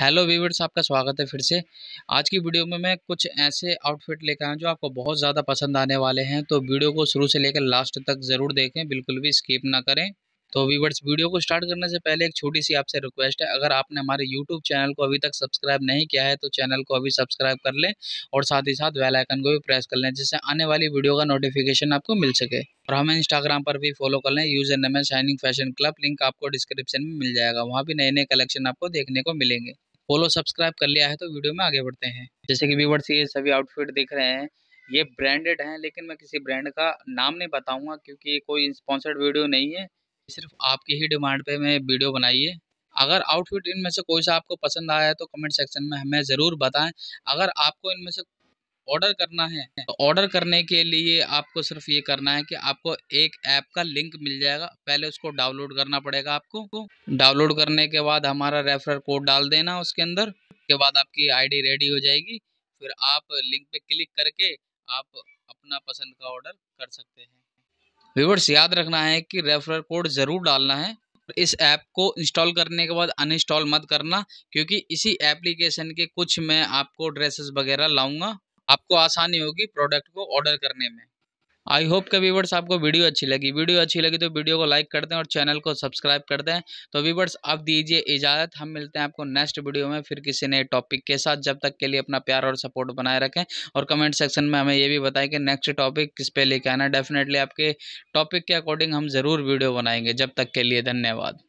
hello viewers आपका स्वागत है फिर से आज की वीडियो में मैं कुछ ऐसे आउटफिट लेकर आया जो आपको बहुत ज़्यादा पसंद आने वाले हैं तो वीडियो को शुरू से लेकर लास्ट तक ज़रूर देखें बिल्कुल भी स्किप ना करें तो वीवर्स वीडियो को स्टार्ट करने से पहले एक छोटी सी आपसे रिक्वेस्ट है अगर आपने हमारे यूट्यूब चैनल को अभी तक सब्सक्राइब नहीं किया है तो चैनल को अभी सब्सक्राइब कर लें और साथ ही साथ वेल आइकन को भी प्रेस कर लें जिससे आने वाली वीडियो का नोटिफिकेशन आपको मिल सके और हमें इंस्टाग्राम पर भी फॉलो कर लें user name shining fashion club link आपको डिस्क्रिप्शन में मिल जाएगा वहाँ भी नए नए कलेक्शन आपको देखने को मिलेंगे फॉलो सब्सक्राइब कर लिया है तो वीडियो में आगे बढ़ते हैं जैसे कि व्यूवर्स ये सभी आउटफिट देख रहे हैं ये ब्रांडेड हैं लेकिन मैं किसी ब्रांड का नाम नहीं बताऊंगा क्योंकि ये कोई स्पॉन्सर्ड वीडियो नहीं है सिर्फ आपकी ही डिमांड पे मैं वीडियो बनाइए अगर आउटफिट इनमें से कोई सा आपको पसंद आया है तो कमेंट सेक्शन में हमें ज़रूर बताएं अगर आपको इनमें से ऑर्डर करना है तो ऑर्डर करने के लिए आपको सिर्फ ये करना है कि आपको एक ऐप का लिंक मिल जाएगा पहले उसको डाउनलोड करना पड़ेगा आपको डाउनलोड करने के बाद हमारा रेफरल कोड डाल देना उसके अंदर के बाद आपकी आईडी रेडी हो जाएगी फिर आप लिंक पे क्लिक करके आप अपना पसंद का ऑर्डर कर सकते हैं व्यूवर्स याद रखना है कि रेफरल कोड ज़रूर डालना है इस ऐप को इंस्टॉल करने के बाद अनइंस्टॉल मत करना क्योंकि इसी एप्लीकेशन के कुछ मैं आपको ड्रेसेस वगैरह लाऊंगा आपको आसानी होगी प्रोडक्ट को ऑर्डर करने में आई होप के वीवर्स आपको वीडियो अच्छी लगी वीडियो अच्छी लगी तो वीडियो को लाइक कर दें और चैनल को सब्सक्राइब कर दें तो वीवर्स आप दीजिए इजाज़त हम मिलते हैं आपको नेक्स्ट वीडियो में फिर किसी नए टॉपिक के साथ जब तक के लिए अपना प्यार और सपोर्ट बनाए रखें और कमेंट सेक्शन में हमें ये भी बताएं कि नेक्स्ट टॉपिक किस पे लेके आना डेफिनेटली आपके टॉपिक के अकॉर्डिंग हम ज़रूर वीडियो बनाएंगे जब तक के लिए धन्यवाद